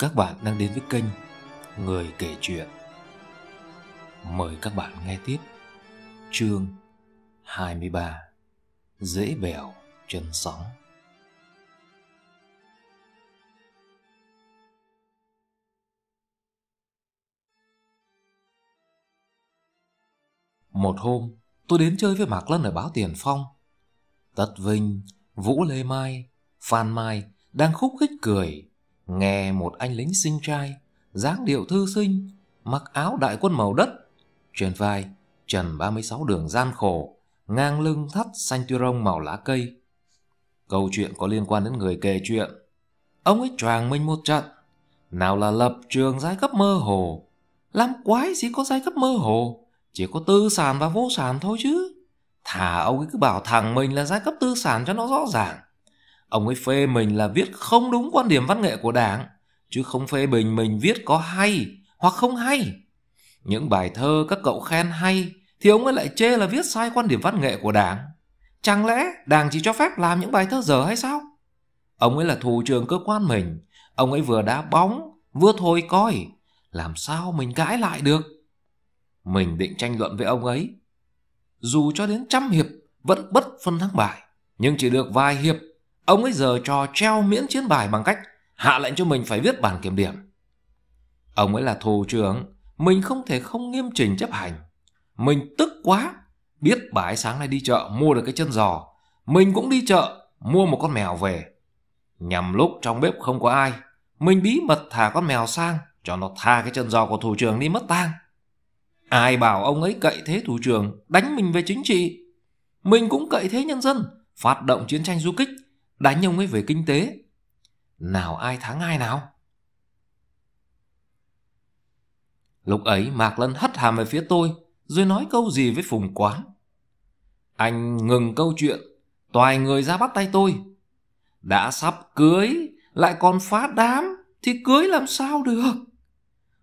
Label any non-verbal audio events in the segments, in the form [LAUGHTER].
Các bạn đang đến với kênh Người kể chuyện. Mời các bạn nghe tiếp chương 23 Dễ bèo chân sóng. Một hôm, tôi đến chơi với Mạc Lân ở báo Tiền Phong. Tất Vinh, Vũ Lê Mai, Phan Mai đang khúc khích cười nghe một anh lính sinh trai, dáng điệu thư sinh, mặc áo đại quân màu đất, trên vai trần 36 đường gian khổ, ngang lưng thắt xanh tuy rông màu lá cây. Câu chuyện có liên quan đến người kể chuyện. Ông ấy choàng mình một trận, nào là lập trường giai cấp mơ hồ. Làm quái gì có giai cấp mơ hồ, chỉ có tư sản và vô sản thôi chứ. Thả ông ấy cứ bảo thẳng mình là giai cấp tư sản cho nó rõ ràng. Ông ấy phê mình là viết không đúng quan điểm văn nghệ của đảng, chứ không phê bình mình viết có hay hoặc không hay. Những bài thơ các cậu khen hay thì ông ấy lại chê là viết sai quan điểm văn nghệ của đảng. Chẳng lẽ đảng chỉ cho phép làm những bài thơ dở hay sao? Ông ấy là thủ trưởng cơ quan mình, ông ấy vừa đá bóng, vừa thôi coi, làm sao mình cãi lại được? Mình định tranh luận với ông ấy. Dù cho đến trăm hiệp vẫn bất phân thắng bại, nhưng chỉ được vài hiệp ông ấy giờ cho treo miễn chiến bài bằng cách hạ lệnh cho mình phải viết bản kiểm điểm. Ông ấy là thủ trưởng, mình không thể không nghiêm chỉnh chấp hành. Mình tức quá, biết bà ấy sáng nay đi chợ mua được cái chân giò, mình cũng đi chợ mua một con mèo về. Nhằm lúc trong bếp không có ai, mình bí mật thả con mèo sang cho nó tha cái chân giò của thủ trưởng đi mất tang. Ai bảo ông ấy cậy thế thủ trưởng đánh mình về chính trị. Mình cũng cậy thế nhân dân, phát động chiến tranh du kích, đánh ông ấy về kinh tế. Nào ai thắng ai nào? Lúc ấy Mạc Lân hất hàm về phía tôi, rồi nói câu gì với Phùng Quán. Anh ngừng câu chuyện, toài người ra bắt tay tôi. Đã sắp cưới, lại còn phá đám, thì cưới làm sao được?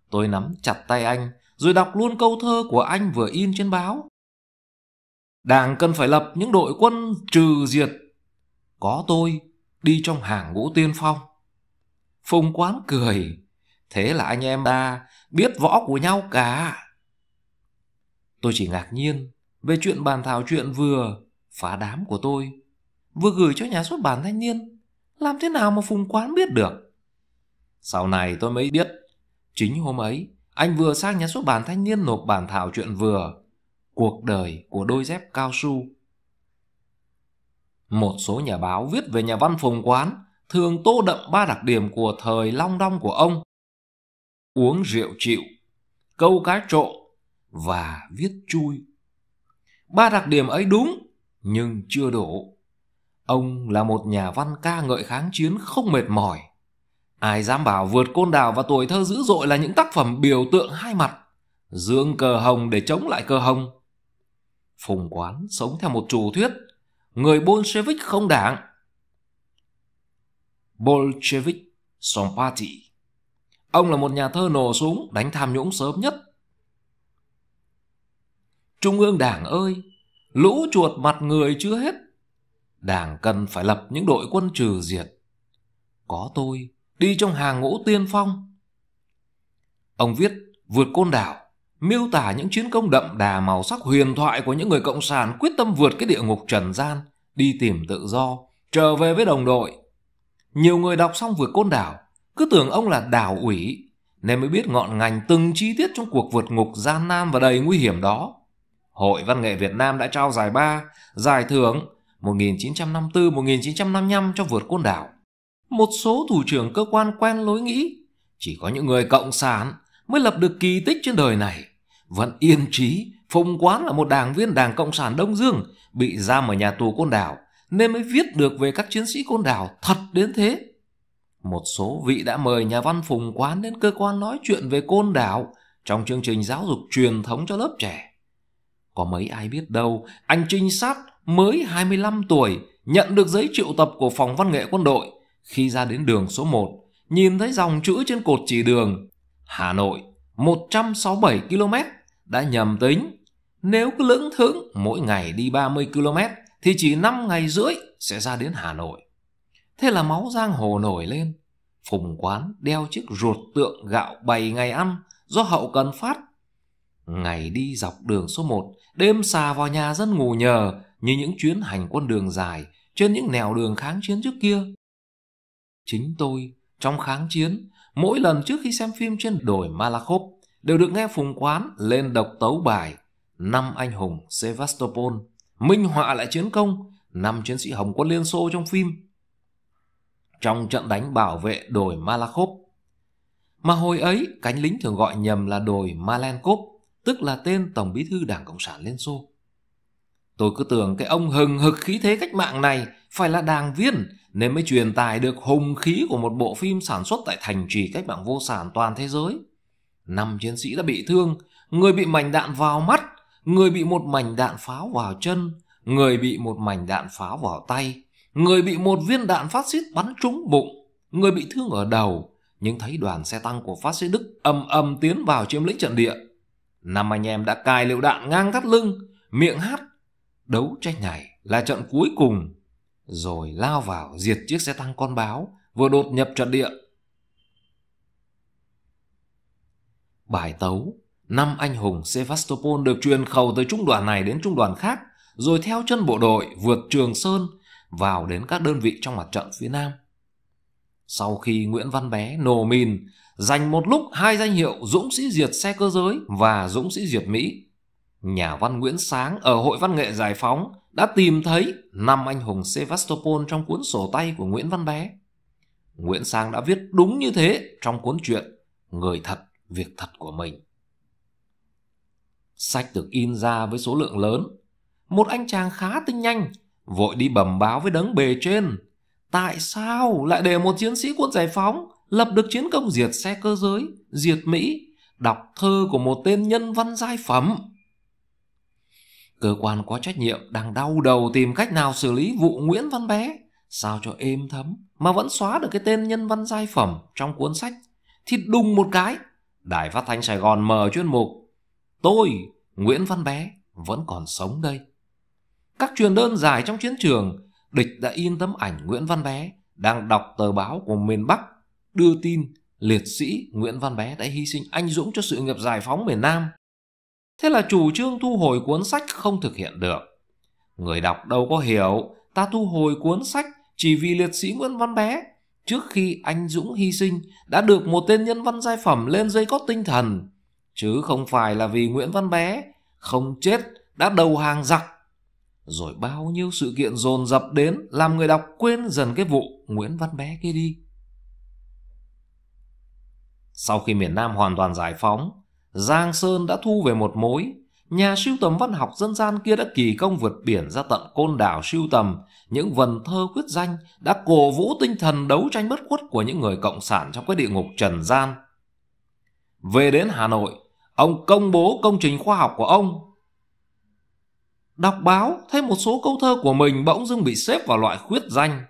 Tôi nắm chặt tay anh, rồi đọc luôn câu thơ của anh vừa in trên báo. Đảng cần phải lập những đội quân trừ diệt có tôi đi trong hàng ngũ tiên phong phùng quán cười thế là anh em ta biết võ của nhau cả tôi chỉ ngạc nhiên về chuyện bàn thảo chuyện vừa phá đám của tôi vừa gửi cho nhà xuất bản thanh niên làm thế nào mà phùng quán biết được sau này tôi mới biết chính hôm ấy anh vừa sang nhà xuất bản thanh niên nộp bản thảo chuyện vừa cuộc đời của đôi dép cao su một số nhà báo viết về nhà văn Phùng Quán thường tô đậm ba đặc điểm của thời long đong của ông. Uống rượu chịu, câu cá trộn và viết chui. Ba đặc điểm ấy đúng nhưng chưa đủ. Ông là một nhà văn ca ngợi kháng chiến không mệt mỏi. Ai dám bảo vượt côn đảo và tuổi thơ dữ dội là những tác phẩm biểu tượng hai mặt, dương cờ hồng để chống lại cờ hồng. Phùng Quán sống theo một chủ thuyết người Bolshevik không đảng. Bolshevik Sompati Ông là một nhà thơ nổ súng đánh tham nhũng sớm nhất. Trung ương đảng ơi, lũ chuột mặt người chưa hết. Đảng cần phải lập những đội quân trừ diệt. Có tôi, đi trong hàng ngũ tiên phong. Ông viết vượt côn đảo, miêu tả những chiến công đậm đà màu sắc huyền thoại của những người cộng sản quyết tâm vượt cái địa ngục trần gian, đi tìm tự do, trở về với đồng đội. Nhiều người đọc xong vượt côn đảo, cứ tưởng ông là đảo ủy, nên mới biết ngọn ngành từng chi tiết trong cuộc vượt ngục gian nan và đầy nguy hiểm đó. Hội Văn nghệ Việt Nam đã trao giải ba, giải thưởng 1954-1955 cho vượt côn đảo. Một số thủ trưởng cơ quan quen lối nghĩ, chỉ có những người cộng sản mới lập được kỳ tích trên đời này. Vẫn yên trí, Phùng Quán là một đảng viên Đảng Cộng sản Đông Dương bị giam ở nhà tù Côn Đảo nên mới viết được về các chiến sĩ Côn Đảo thật đến thế. Một số vị đã mời nhà văn Phùng Quán đến cơ quan nói chuyện về Côn Đảo trong chương trình giáo dục truyền thống cho lớp trẻ. Có mấy ai biết đâu, anh trinh sát mới 25 tuổi nhận được giấy triệu tập của phòng văn nghệ quân đội khi ra đến đường số 1 nhìn thấy dòng chữ trên cột chỉ đường Hà Nội 167 km đã nhầm tính. Nếu cứ lưỡng thưởng mỗi ngày đi 30 km thì chỉ 5 ngày rưỡi sẽ ra đến Hà Nội. Thế là máu giang hồ nổi lên. Phùng quán đeo chiếc ruột tượng gạo 7 ngày ăn do hậu cần phát. Ngày đi dọc đường số 1, đêm xà vào nhà dân ngủ nhờ như những chuyến hành quân đường dài trên những nẻo đường kháng chiến trước kia. Chính tôi, trong kháng chiến, Mỗi lần trước khi xem phim trên đồi Malakhov đều được nghe Phùng Quán lên độc tấu bài Năm anh hùng Sevastopol, minh họa lại chiến công, năm chiến sĩ Hồng quân Liên Xô trong phim. Trong trận đánh bảo vệ đồi Malakhov, mà hồi ấy cánh lính thường gọi nhầm là đồi Malenkov, tức là tên Tổng bí thư Đảng Cộng sản Liên Xô. Tôi cứ tưởng cái ông hừng hực khí thế cách mạng này phải là đảng viên nên mới truyền tài được hùng khí của một bộ phim sản xuất tại thành trì cách mạng vô sản toàn thế giới. Năm chiến sĩ đã bị thương, người bị mảnh đạn vào mắt, người bị một mảnh đạn pháo vào chân, người bị một mảnh đạn pháo vào tay, người bị một viên đạn phát xít bắn trúng bụng, người bị thương ở đầu, nhưng thấy đoàn xe tăng của phát xít Đức âm âm tiến vào chiếm lĩnh trận địa. Năm anh em đã cài lựu đạn ngang thắt lưng, miệng hát đấu tranh này là trận cuối cùng rồi lao vào diệt chiếc xe tăng con báo vừa đột nhập trận địa. Bài tấu năm anh hùng Sevastopol được truyền khẩu từ trung đoàn này đến trung đoàn khác, rồi theo chân bộ đội vượt Trường Sơn vào đến các đơn vị trong mặt trận phía Nam. Sau khi Nguyễn Văn Bé nổ mìn, giành một lúc hai danh hiệu Dũng sĩ diệt xe cơ giới và Dũng sĩ diệt Mỹ nhà văn Nguyễn Sáng ở Hội Văn nghệ Giải phóng đã tìm thấy năm anh hùng Sevastopol trong cuốn sổ tay của Nguyễn Văn Bé. Nguyễn sáng đã viết đúng như thế trong cuốn truyện Người thật, việc thật của mình. Sách được in ra với số lượng lớn. Một anh chàng khá tinh nhanh, vội đi bẩm báo với đấng bề trên. Tại sao lại để một chiến sĩ quân giải phóng lập được chiến công diệt xe cơ giới, diệt Mỹ, đọc thơ của một tên nhân văn giai phẩm? Cơ quan có trách nhiệm đang đau đầu tìm cách nào xử lý vụ Nguyễn Văn Bé sao cho êm thấm mà vẫn xóa được cái tên nhân văn giai phẩm trong cuốn sách thì đùng một cái đài phát thanh sài gòn mở chuyên mục tôi nguyễn văn bé vẫn còn sống đây các truyền đơn dài trong chiến trường địch đã in tấm ảnh nguyễn văn bé đang đọc tờ báo của miền bắc đưa tin liệt sĩ nguyễn văn bé đã hy sinh anh dũng cho sự nghiệp giải phóng miền nam Thế là chủ trương thu hồi cuốn sách không thực hiện được. Người đọc đâu có hiểu ta thu hồi cuốn sách chỉ vì liệt sĩ Nguyễn Văn Bé trước khi anh Dũng hy sinh đã được một tên nhân văn giai phẩm lên dây cót tinh thần. Chứ không phải là vì Nguyễn Văn Bé không chết đã đầu hàng giặc. Rồi bao nhiêu sự kiện dồn dập đến làm người đọc quên dần cái vụ Nguyễn Văn Bé kia đi. Sau khi miền Nam hoàn toàn giải phóng, Giang Sơn đã thu về một mối. Nhà sưu tầm văn học dân gian kia đã kỳ công vượt biển ra tận côn đảo sưu tầm những vần thơ quyết danh đã cổ vũ tinh thần đấu tranh bất khuất của những người cộng sản trong cái địa ngục trần gian. Về đến Hà Nội, ông công bố công trình khoa học của ông. Đọc báo thấy một số câu thơ của mình bỗng dưng bị xếp vào loại khuyết danh.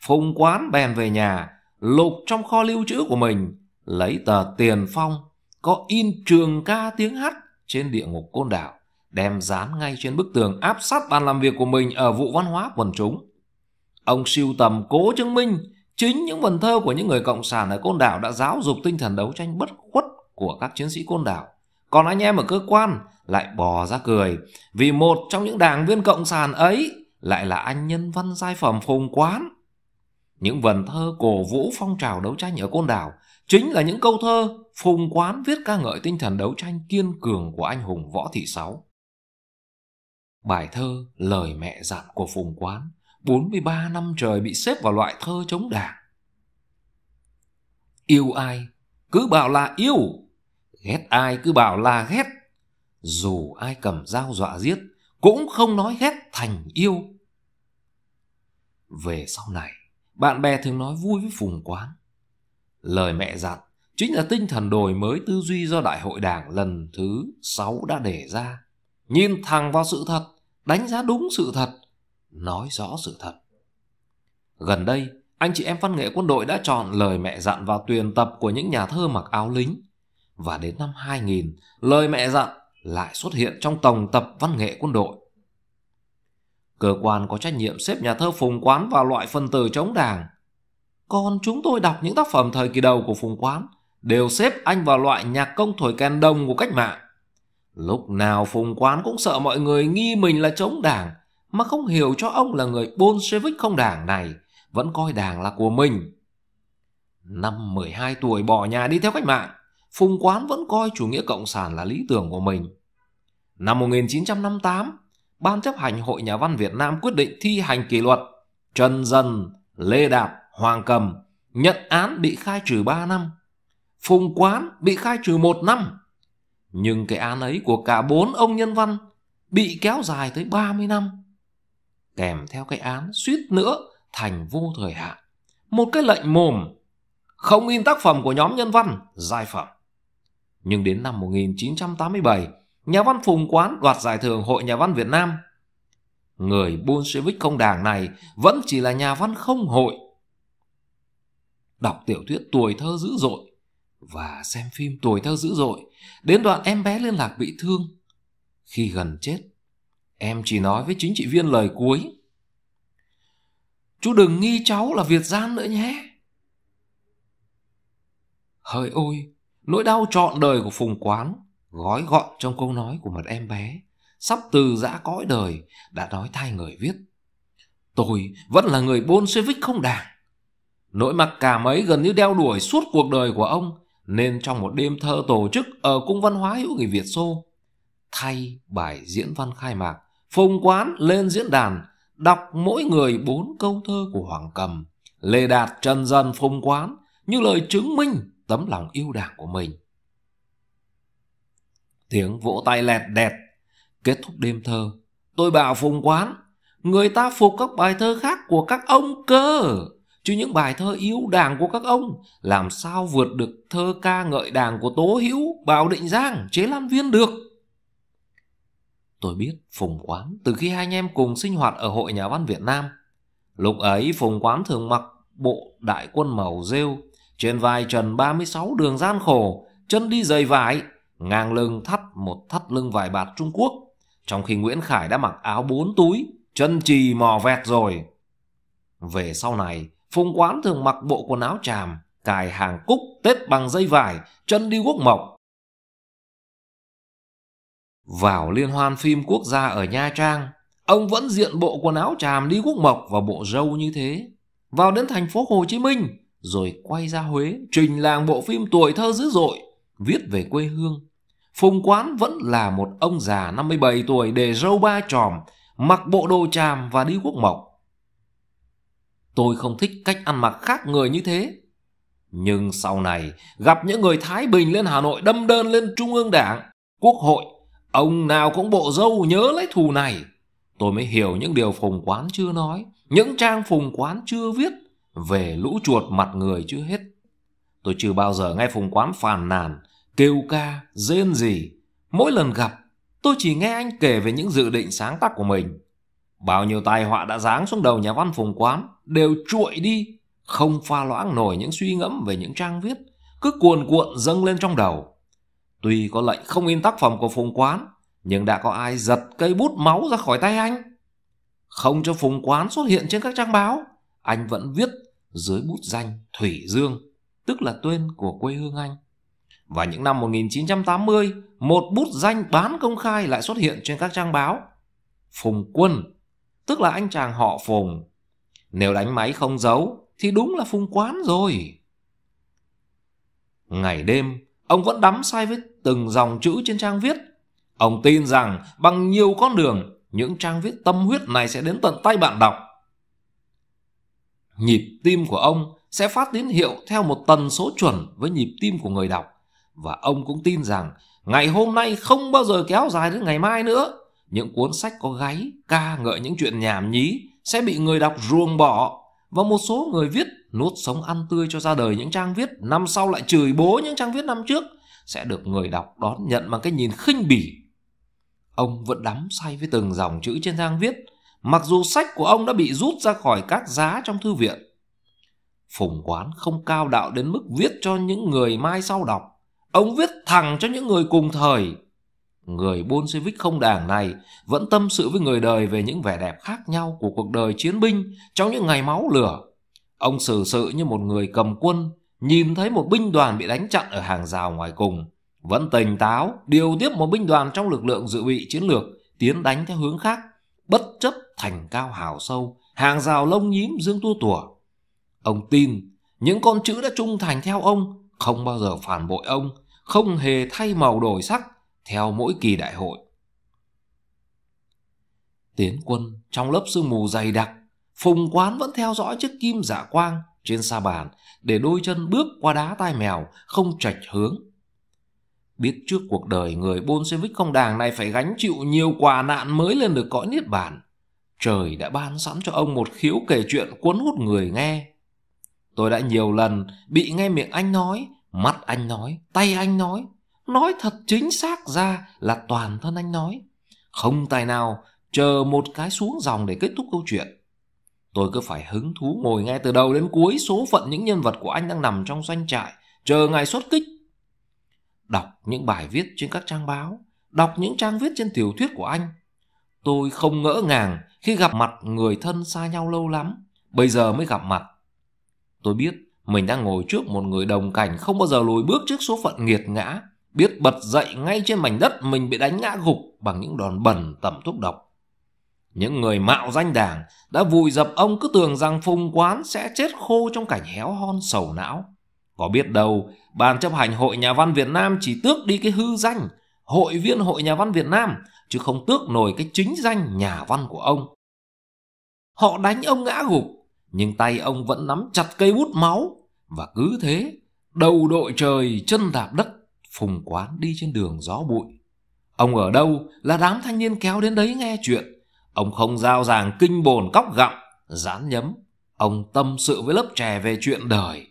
Phùng quán bèn về nhà, lục trong kho lưu trữ của mình, lấy tờ tiền phong có in trường ca tiếng hát trên địa ngục côn đảo, đem dán ngay trên bức tường áp sát bàn làm việc của mình ở vụ văn hóa quần chúng. Ông siêu tầm cố chứng minh chính những vần thơ của những người cộng sản ở côn đảo đã giáo dục tinh thần đấu tranh bất khuất của các chiến sĩ côn đảo. Còn anh em ở cơ quan lại bò ra cười vì một trong những đảng viên cộng sản ấy lại là anh nhân văn giai phẩm Phùng Quán. Những vần thơ cổ vũ phong trào đấu tranh ở Côn Đảo chính là những câu thơ Phùng Quán viết ca ngợi tinh thần đấu tranh kiên cường của anh hùng Võ Thị Sáu. Bài thơ Lời mẹ dặn của Phùng Quán 43 năm trời bị xếp vào loại thơ chống đảng. Yêu ai, cứ bảo là yêu. Ghét ai cứ bảo là ghét. Dù ai cầm dao dọa giết, cũng không nói ghét thành yêu. Về sau này, bạn bè thường nói vui với Phùng Quán. Lời mẹ dặn chính là tinh thần đổi mới tư duy do Đại hội Đảng lần thứ 6 đã đề ra. Nhìn thẳng vào sự thật, đánh giá đúng sự thật, nói rõ sự thật. Gần đây, anh chị em văn nghệ quân đội đã chọn lời mẹ dặn vào tuyển tập của những nhà thơ mặc áo lính. Và đến năm 2000, lời mẹ dặn lại xuất hiện trong tổng tập văn nghệ quân đội. Cơ quan có trách nhiệm xếp nhà thơ Phùng Quán vào loại phân tử chống đảng. Còn chúng tôi đọc những tác phẩm thời kỳ đầu của Phùng Quán – đều xếp anh vào loại nhạc công thổi kèn đồng của cách mạng. Lúc nào Phùng Quán cũng sợ mọi người nghi mình là chống đảng, mà không hiểu cho ông là người Bolshevik không đảng này, vẫn coi đảng là của mình. Năm 12 tuổi bỏ nhà đi theo cách mạng, Phùng Quán vẫn coi chủ nghĩa cộng sản là lý tưởng của mình. Năm 1958, Ban chấp hành Hội Nhà văn Việt Nam quyết định thi hành kỷ luật Trần Dân, Lê Đạt, Hoàng Cầm nhận án bị khai trừ 3 năm. Phùng Quán bị khai trừ một năm. Nhưng cái án ấy của cả bốn ông nhân văn bị kéo dài tới 30 năm. Kèm theo cái án suýt nữa thành vô thời hạn. Một cái lệnh mồm không in tác phẩm của nhóm nhân văn, giai phẩm. Nhưng đến năm 1987, nhà văn Phùng Quán đoạt giải thưởng Hội Nhà văn Việt Nam. Người Bolshevik không đảng này vẫn chỉ là nhà văn không hội. Đọc tiểu thuyết tuổi thơ dữ dội, và xem phim tuổi thơ dữ dội đến đoạn em bé liên lạc bị thương khi gần chết em chỉ nói với chính trị viên lời cuối chú đừng nghi cháu là việt gian nữa nhé hỡi ôi nỗi đau trọn đời của phùng quán gói gọn trong câu nói của một em bé sắp từ giã cõi đời đã nói thay người viết tôi vẫn là người bolshevik không đảng nỗi mặc cảm ấy gần như đeo đuổi suốt cuộc đời của ông nên trong một đêm thơ tổ chức ở Cung Văn hóa Hữu Nghị Việt Xô, thay bài diễn văn khai mạc, Phùng Quán lên diễn đàn, đọc mỗi người bốn câu thơ của Hoàng Cầm, Lê Đạt, Trần Dần, Phùng Quán như lời chứng minh tấm lòng yêu đảng của mình. Tiếng vỗ tay lẹt đẹt, kết thúc đêm thơ, tôi bảo Phùng Quán, người ta phục các bài thơ khác của các ông cơ chứ những bài thơ yêu đảng của các ông làm sao vượt được thơ ca ngợi đảng của Tố Hữu, Bảo Định Giang, Chế Lam Viên được. Tôi biết Phùng Quán từ khi hai anh em cùng sinh hoạt ở Hội Nhà văn Việt Nam. Lúc ấy Phùng Quán thường mặc bộ đại quân màu rêu, trên vai trần 36 đường gian khổ, chân đi giày vải, ngang lưng thắt một thắt lưng vải bạt Trung Quốc, trong khi Nguyễn Khải đã mặc áo bốn túi, chân trì mò vẹt rồi. Về sau này, Phùng Quán thường mặc bộ quần áo tràm, cài hàng cúc, tết bằng dây vải, chân đi quốc mộc. Vào liên hoan phim quốc gia ở Nha Trang, ông vẫn diện bộ quần áo tràm đi quốc mộc và bộ râu như thế. Vào đến thành phố Hồ Chí Minh, rồi quay ra Huế, trình làng bộ phim tuổi thơ dữ dội, viết về quê hương. Phùng Quán vẫn là một ông già 57 tuổi để râu ba tròm, mặc bộ đồ tràm và đi quốc mộc. Tôi không thích cách ăn mặc khác người như thế. Nhưng sau này, gặp những người Thái Bình lên Hà Nội đâm đơn lên Trung ương Đảng, Quốc hội, ông nào cũng bộ dâu nhớ lấy thù này. Tôi mới hiểu những điều phùng quán chưa nói, những trang phùng quán chưa viết, về lũ chuột mặt người chưa hết. Tôi chưa bao giờ nghe phùng quán phàn nàn, kêu ca, rên gì. Mỗi lần gặp, tôi chỉ nghe anh kể về những dự định sáng tác của mình. Bao nhiêu tai họa đã giáng xuống đầu nhà văn phùng quán đều trụi đi, không pha loãng nổi những suy ngẫm về những trang viết, cứ cuồn cuộn dâng lên trong đầu. Tuy có lệnh không in tác phẩm của phùng quán, nhưng đã có ai giật cây bút máu ra khỏi tay anh. Không cho phùng quán xuất hiện trên các trang báo, anh vẫn viết dưới bút danh Thủy Dương, tức là tên của quê hương anh. Và những năm 1980, một bút danh bán công khai lại xuất hiện trên các trang báo. Phùng Quân tức là anh chàng họ Phùng. Nếu đánh máy không giấu, thì đúng là Phùng quán rồi. Ngày đêm, ông vẫn đắm say với từng dòng chữ trên trang viết. Ông tin rằng bằng nhiều con đường, những trang viết tâm huyết này sẽ đến tận tay bạn đọc. Nhịp tim của ông sẽ phát tín hiệu theo một tần số chuẩn với nhịp tim của người đọc. Và ông cũng tin rằng ngày hôm nay không bao giờ kéo dài đến ngày mai nữa những cuốn sách có gáy ca ngợi những chuyện nhảm nhí sẽ bị người đọc ruồng bỏ và một số người viết nuốt sống ăn tươi cho ra đời những trang viết năm sau lại chửi bố những trang viết năm trước sẽ được người đọc đón nhận bằng cái nhìn khinh bỉ ông vẫn đắm say với từng dòng chữ trên trang viết mặc dù sách của ông đã bị rút ra khỏi các giá trong thư viện phùng quán không cao đạo đến mức viết cho những người mai sau đọc ông viết thẳng cho những người cùng thời người Bolshevik không đảng này vẫn tâm sự với người đời về những vẻ đẹp khác nhau của cuộc đời chiến binh trong những ngày máu lửa. Ông xử sự như một người cầm quân, nhìn thấy một binh đoàn bị đánh chặn ở hàng rào ngoài cùng. Vẫn tỉnh táo, điều tiếp một binh đoàn trong lực lượng dự bị chiến lược tiến đánh theo hướng khác, bất chấp thành cao hào sâu, hàng rào lông nhím dương tua tủa. Ông tin những con chữ đã trung thành theo ông, không bao giờ phản bội ông, không hề thay màu đổi sắc, theo mỗi kỳ đại hội. Tiến quân trong lớp sương mù dày đặc, Phùng Quán vẫn theo dõi chiếc kim dạ quang trên sa bàn để đôi chân bước qua đá tai mèo, không trạch hướng. Biết trước cuộc đời người Bolshevik công đảng này phải gánh chịu nhiều quả nạn mới lên được cõi Niết Bàn. Trời đã ban sẵn cho ông một khiếu kể chuyện cuốn hút người nghe. Tôi đã nhiều lần bị nghe miệng anh nói, mắt anh nói, tay anh nói, nói thật chính xác ra là toàn thân anh nói không tài nào chờ một cái xuống dòng để kết thúc câu chuyện tôi cứ phải hứng thú ngồi nghe từ đầu đến cuối số phận những nhân vật của anh đang nằm trong doanh trại chờ ngày xuất kích đọc những bài viết trên các trang báo đọc những trang viết trên tiểu thuyết của anh tôi không ngỡ ngàng khi gặp mặt người thân xa nhau lâu lắm bây giờ mới gặp mặt tôi biết mình đang ngồi trước một người đồng cảnh không bao giờ lùi bước trước số phận nghiệt ngã biết bật dậy ngay trên mảnh đất mình bị đánh ngã gục bằng những đòn bẩn tẩm thuốc độc. Những người mạo danh đảng đã vùi dập ông cứ tưởng rằng phùng quán sẽ chết khô trong cảnh héo hon sầu não. Có biết đâu, Ban chấp hành Hội Nhà văn Việt Nam chỉ tước đi cái hư danh Hội viên Hội Nhà văn Việt Nam chứ không tước nổi cái chính danh nhà văn của ông. Họ đánh ông ngã gục, nhưng tay ông vẫn nắm chặt cây bút máu và cứ thế, đầu đội trời, chân đạp đất Phùng Quán đi trên đường gió bụi. Ông ở đâu là đám thanh niên kéo đến đấy nghe chuyện. Ông không giao giảng kinh bồn cóc gặm, dán nhấm. Ông tâm sự với lớp trẻ về chuyện đời.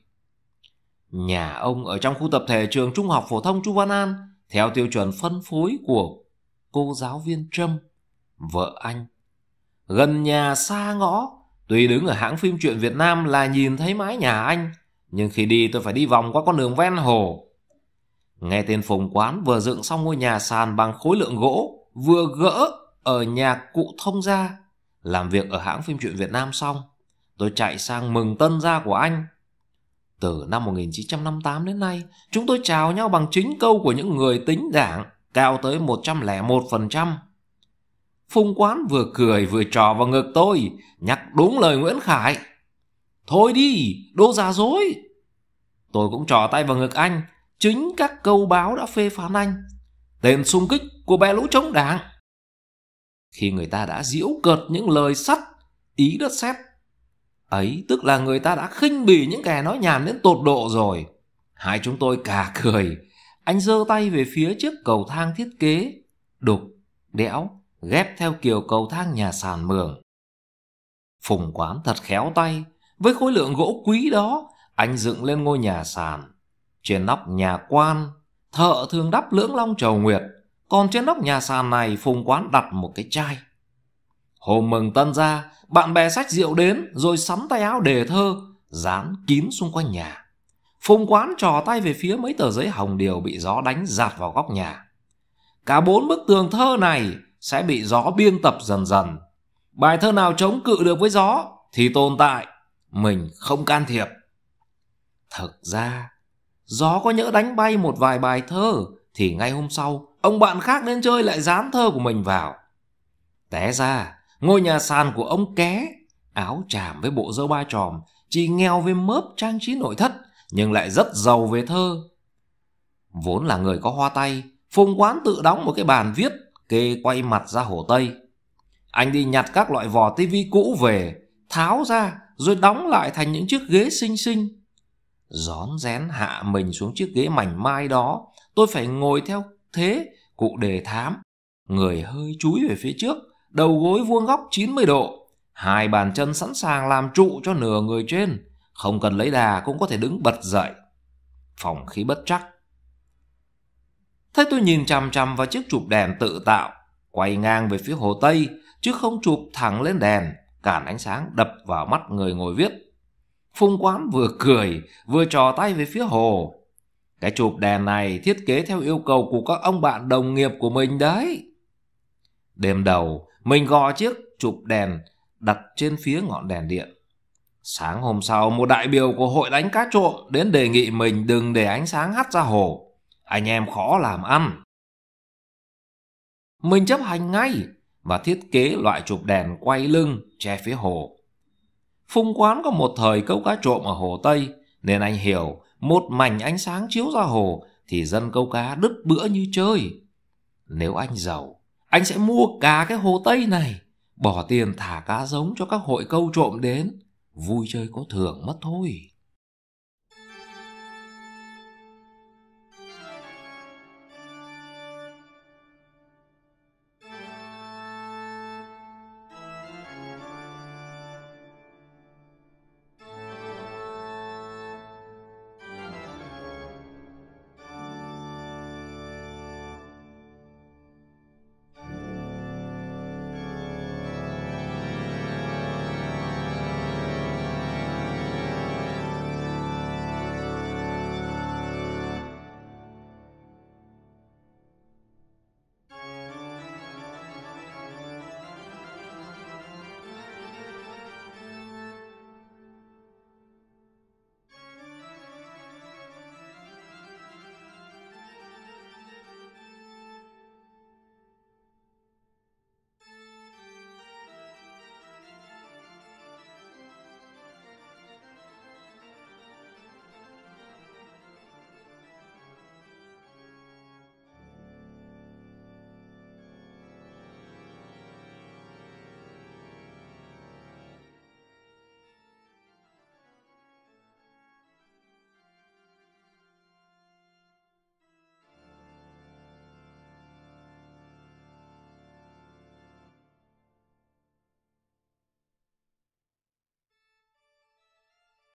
Nhà ông ở trong khu tập thể trường trung học phổ thông Chu Văn An theo tiêu chuẩn phân phối của cô giáo viên Trâm, vợ anh. Gần nhà xa ngõ, tuy đứng ở hãng phim truyện Việt Nam là nhìn thấy mái nhà anh, nhưng khi đi tôi phải đi vòng qua con đường ven hồ Nghe tên Phùng Quán vừa dựng xong ngôi nhà sàn bằng khối lượng gỗ, vừa gỡ ở nhà cụ thông gia, làm việc ở hãng phim truyện Việt Nam xong, tôi chạy sang mừng tân gia của anh. Từ năm 1958 đến nay, chúng tôi chào nhau bằng chính câu của những người tính đảng, cao tới 101%. Phùng Quán vừa cười vừa trò vào ngực tôi, nhắc đúng lời Nguyễn Khải. Thôi đi, đô già dối. Tôi cũng trò tay vào ngực anh, chính các câu báo đã phê phán anh, tên xung kích của bè lũ chống đảng. Khi người ta đã diễu cợt những lời sắt, ý đất sét, ấy tức là người ta đã khinh bỉ những kẻ nói nhảm đến tột độ rồi. Hai chúng tôi cả [LAUGHS] cười, anh giơ tay về phía chiếc cầu thang thiết kế, đục, đẽo, ghép theo kiểu cầu thang nhà sàn mường. Phùng quán thật khéo tay, với khối lượng gỗ quý đó, anh dựng lên ngôi nhà sàn trên nóc nhà quan, thợ thường đắp lưỡng long trầu nguyệt, còn trên nóc nhà sàn này Phùng Quán đặt một cái chai. Hôm mừng tân ra, bạn bè sách rượu đến rồi sắm tay áo đề thơ, dán kín xung quanh nhà. Phùng Quán trò tay về phía mấy tờ giấy hồng điều bị gió đánh giạt vào góc nhà. Cả bốn bức tường thơ này sẽ bị gió biên tập dần dần. Bài thơ nào chống cự được với gió thì tồn tại, mình không can thiệp. Thực ra, Gió có nhỡ đánh bay một vài bài thơ thì ngay hôm sau ông bạn khác đến chơi lại dán thơ của mình vào. Té ra, ngôi nhà sàn của ông ké, áo tràm với bộ dâu ba tròm, chỉ nghèo về mớp trang trí nội thất nhưng lại rất giàu về thơ. Vốn là người có hoa tay, Phùng Quán tự đóng một cái bàn viết kê quay mặt ra hồ Tây. Anh đi nhặt các loại vò tivi cũ về, tháo ra rồi đóng lại thành những chiếc ghế xinh xinh rón rén hạ mình xuống chiếc ghế mảnh mai đó tôi phải ngồi theo thế cụ đề thám người hơi chúi về phía trước đầu gối vuông góc 90 độ hai bàn chân sẵn sàng làm trụ cho nửa người trên không cần lấy đà cũng có thể đứng bật dậy phòng khí bất chắc thấy tôi nhìn chằm chằm vào chiếc chụp đèn tự tạo quay ngang về phía hồ tây chứ không chụp thẳng lên đèn cản ánh sáng đập vào mắt người ngồi viết Phung Quán vừa cười, vừa trò tay về phía hồ. Cái chụp đèn này thiết kế theo yêu cầu của các ông bạn đồng nghiệp của mình đấy. Đêm đầu, mình gò chiếc chụp đèn đặt trên phía ngọn đèn điện. Sáng hôm sau, một đại biểu của hội đánh cá trộm đến đề nghị mình đừng để ánh sáng hắt ra hồ. Anh em khó làm ăn. Mình chấp hành ngay và thiết kế loại chụp đèn quay lưng che phía hồ. Phung quán có một thời câu cá trộm ở Hồ Tây, nên anh hiểu một mảnh ánh sáng chiếu ra hồ thì dân câu cá đứt bữa như chơi. Nếu anh giàu, anh sẽ mua cả cái Hồ Tây này, bỏ tiền thả cá giống cho các hội câu trộm đến. Vui chơi có thưởng mất thôi.